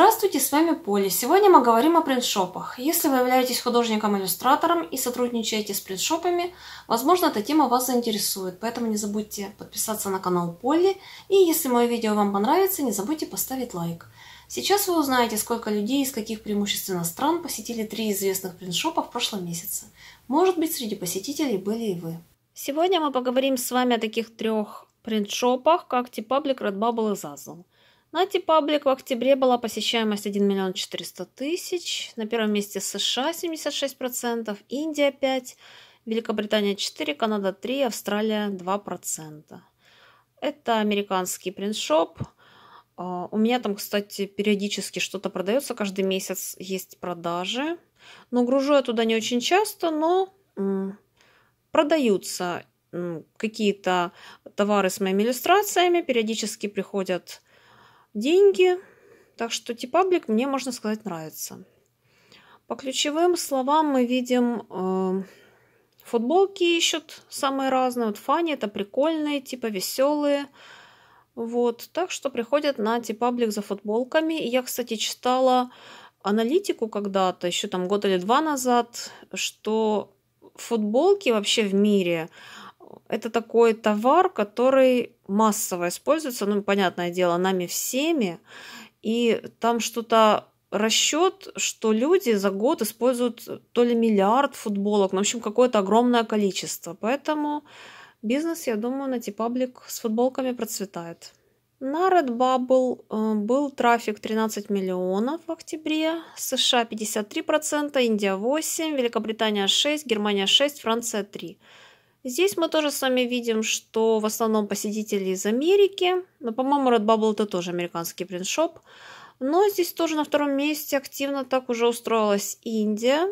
Здравствуйте, с вами Поли. Сегодня мы говорим о принтшопах. Если вы являетесь художником-иллюстратором и сотрудничаете с принтшопами, возможно, эта тема вас заинтересует, поэтому не забудьте подписаться на канал Поли, и если мое видео вам понравится, не забудьте поставить лайк. Сейчас вы узнаете, сколько людей из каких преимущественно стран посетили три известных принтшопа в прошлом месяце. Может быть, среди посетителей были и вы. Сегодня мы поговорим с вами о таких трех принтшопах, как Типаблик, Redbubble и Zazzle. На Типаблик в октябре была посещаемость 1 миллион 400 тысяч, на первом месте США 76%, Индия 5%, Великобритания 4%, Канада 3%, Австралия 2%. Это американский принтшоп. А, у меня там, кстати, периодически что-то продается, каждый месяц есть продажи. Но гружу я туда не очень часто, но продаются какие-то товары с моими иллюстрациями, периодически приходят деньги. Так что типаблик мне, можно сказать, нравится. По ключевым словам мы видим э, футболки ищут самые разные. Вот фани это прикольные, типа веселые. Вот, так что приходят на типаблик за футболками. Я, кстати, читала аналитику когда-то, еще там год или два назад, что футболки вообще в мире это такой товар, который массово используется, ну, понятное дело, нами всеми, и там что-то расчет, что люди за год используют то ли миллиард футболок, ну, в общем, какое-то огромное количество. Поэтому бизнес, я думаю, на Типаблик с футболками процветает. На Redbubble э, был трафик 13 миллионов в октябре, США 53%, Индия 8%, Великобритания 6%, Германия 6%, Франция 3%. Здесь мы тоже с вами видим, что в основном посетители из Америки. Но, по-моему, Redbubble это тоже американский принтшоп. Но здесь тоже на втором месте активно так уже устроилась Индия.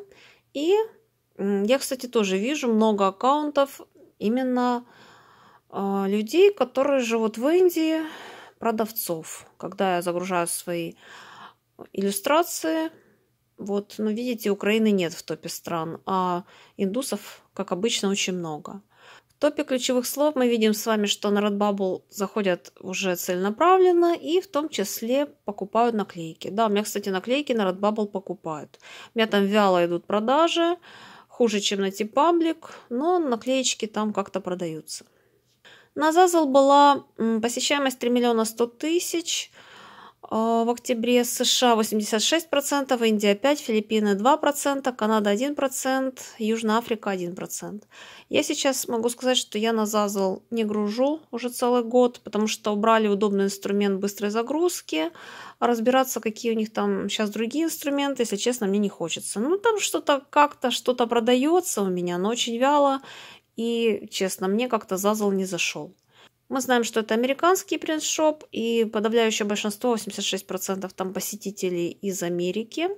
И я, кстати, тоже вижу много аккаунтов именно э, людей, которые живут в Индии, продавцов. Когда я загружаю свои а, иллюстрации, вот, но ну, видите, Украины нет в топе стран, а индусов, как обычно, очень много. В топе ключевых слов мы видим с вами, что на Redbubble заходят уже целенаправленно и в том числе покупают наклейки. Да, у меня, кстати, наклейки на Redbubble покупают. У меня там вяло идут продажи, хуже, чем на Типаблик, но наклеечки там как-то продаются. На Зазл была посещаемость 3 миллиона 100 тысяч – а, в октябре США 86%, Индия 5%, Филиппины 2%, Канада 1%, Южная Африка 1%. Я сейчас могу сказать, что я на Зазл не гружу уже целый год, потому что убрали удобный инструмент быстрой загрузки. разбираться, какие у них там сейчас другие инструменты, если честно, мне не хочется. Ну, там что-то как-то, что-то продается у меня, но очень вяло. И, честно, мне как-то Зазл не зашел. Мы знаем, что это американский принт-шоп, и подавляющее большинство, 86% там посетителей из Америки.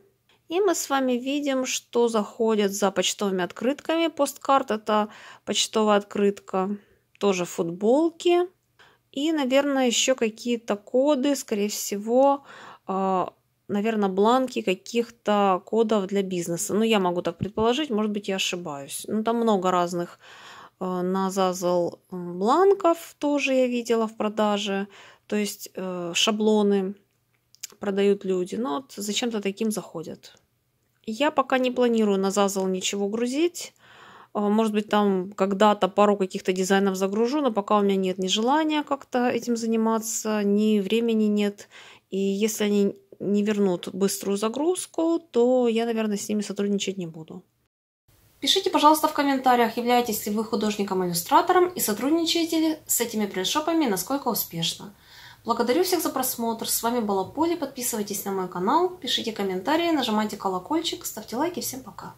И мы с вами видим, что заходят за почтовыми открытками. Посткарт – это почтовая открытка, тоже футболки. И, наверное, еще какие-то коды, скорее всего, а, наверное, бланки каких-то кодов для бизнеса. Ну, я могу так предположить, может быть, я ошибаюсь. Ну, там много разных Э, на Зазл э, бланков тоже я видела в продаже. То есть э, шаблоны продают люди. Но вот зачем-то таким заходят. Я пока не планирую на Зазл ничего грузить. Может быть, там когда-то пару каких-то дизайнов загружу, но пока у меня нет ни желания как-то этим заниматься, ни времени нет. И если они не вернут быструю загрузку, то я, наверное, с ними сотрудничать не буду. Пишите, пожалуйста, в комментариях, являетесь ли вы художником-иллюстратором и сотрудничаете ли с этими принтшопами насколько успешно. Благодарю всех за просмотр. С вами была Поли. Подписывайтесь на мой канал, пишите комментарии, нажимайте колокольчик, ставьте лайки. Всем пока!